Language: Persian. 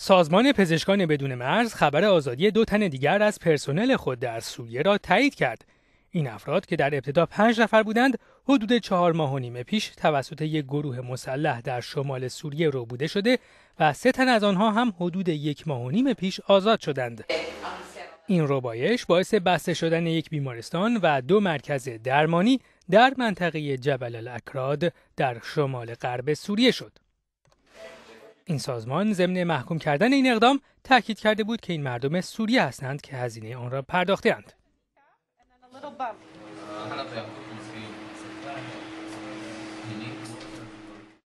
سازمان پزشکان بدون مرز خبر آزادی دو تن دیگر از پرسنل خود در سوریه را تایید کرد. این افراد که در ابتدا پنج نفر بودند، حدود چهار ماه و نیم پیش توسط یک گروه مسلح در شمال سوریه رو بوده شده و سه تن از آنها هم حدود یک ماه و نیم پیش آزاد شدند. این ربایش باعث بسته شدن یک بیمارستان و دو مرکز درمانی در منطقه جبل الاکراد در شمال غرب سوریه شد. این سازمان ضمن محکوم کردن این اقدام تاکید کرده بود که این مردم سوری هستند که هزینه آن را پرداختهاند.